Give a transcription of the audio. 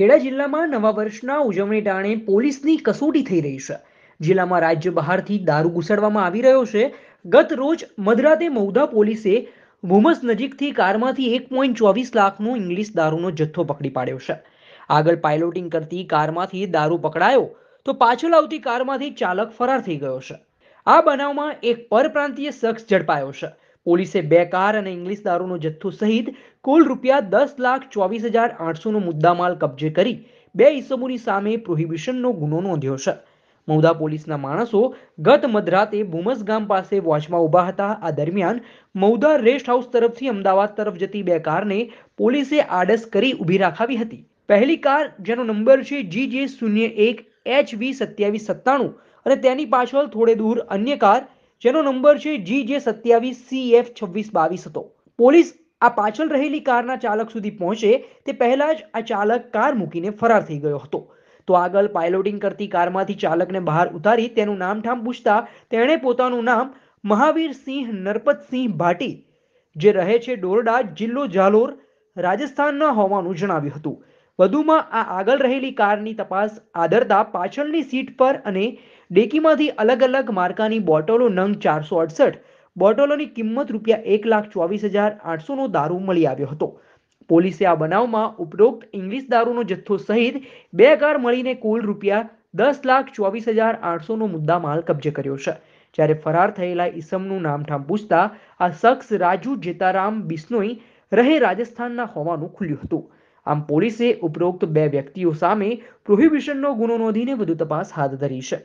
ખેડા જિલ્લામાં નવા વર્ષના ઉજવણી ટાણે પોલીસની કસોટી થઈ રહી છે જિલ્લામાં રાજ્ય બહારથી દારૂ ઘૂસાડવામાં આવી રહ્યો છે ગત રોજ મધરાતે મૌધા પોલીસે ભૂમસ નજીકથી કારમાંથી એક પોઈન્ટ ચોવીસ લાખનો ઇંગ્લિશ દારૂનો જથ્થો પકડી પાડ્યો છે આગળ પાયલોટિંગ કરતી કારમાંથી દારૂ પકડાયો તો પાછળ આવતી કારમાંથી ચાલક ફરાર થઈ ગયો છે આ બનાવમાં એક પરપ્રાંતીય શખ્સ ઝડપાયો છે પોલીસે બે કાર અને ઇંગ્લિશ દારૂનો જથ્થો સહિત કુલ રૂપિયા દસ લાખ ચોવીસ હજાર આઠસોનો મુદ્દામાલ કબજે કરી બે ઇસમોની સામે પ્રોહિબિશનનો ગુનો નોંધ્યો છે મૌદા પોલીસના માણસો ગત મધરાતે બુમસ ગામ પાસે વોચમાં ઊભા હતા આ દરમિયાન મૌદા રેસ્ટ હાઉસ તરફથી અમદાવાદ તરફ જતી બે કારને પોલીસે આડસ કરી ઊભી રાખાવી હતી પહેલી કાર જેનો નંબર છે જી જે શૂન્ય એક એચ વી સત્યાવીસ સત્તાણું અને તેની પાછળ થોડે દૂર અન્ય કાર જેનો નંબર છે જી જે સત્યાવીસ સી એફ છવ્વીસ બાવીસ હતો પોલીસ આ પાછળ રહેલી કારના ચાલક સુધી પહોંચે તે પહેલા જ આ ચાલક કાર મૂકીને ફરાર થઈ ગયો હતો તો આગળ પાયલોટિંગ કરતી કારમાંથી ચાલકને બહાર ઉતારી તેનું નામઠામ પૂછતા તેણે પોતાનું નામ મહાવીર સિંહ નરપતસિંહ ભાટી જે રહે છે ડોરડા જિલ્લો જાલોર રાજસ્થાનના હોવાનું જણાવ્યું હતું વધુમાં આ આગળ રહેલી કારની તપાસ આદરતા પાછળની સીટ પર અને ડેકીમાંથી અલગ અલગ માર્કાની બોટલો નંગ ચારસો અડસઠ બોટલોની કિંમત રૂપિયા એક લાખ ચોવીસ હજાર આઠસોનો દારૂ મળી આવ્યો હતો પોલીસે આ બનાવમાં ઉપરોક્ત ઇંગ્લિશ દારૂનો જથ્થો સહિત બે કાર મળીને કુલ રૂપિયા દસ લાખ ચોવીસ હજાર આઠસોનો મુદ્દા માલ કબજે કર્યો છે જ્યારે ફરાર થયેલા ઈસમનું નામઠામ પૂછતા આ શખ્સ રાજુ જેતારામ બિસ્નોઈ રહે રાજસ્થાનના હોવાનું ખુલ્યું હતું આમ પોલીસે ઉપરોક્ત બે વ્યક્તિઓ સામે પ્રોહિબિશનનો ગુનો નોંધીને વધુ તપાસ હાથ ધરી છે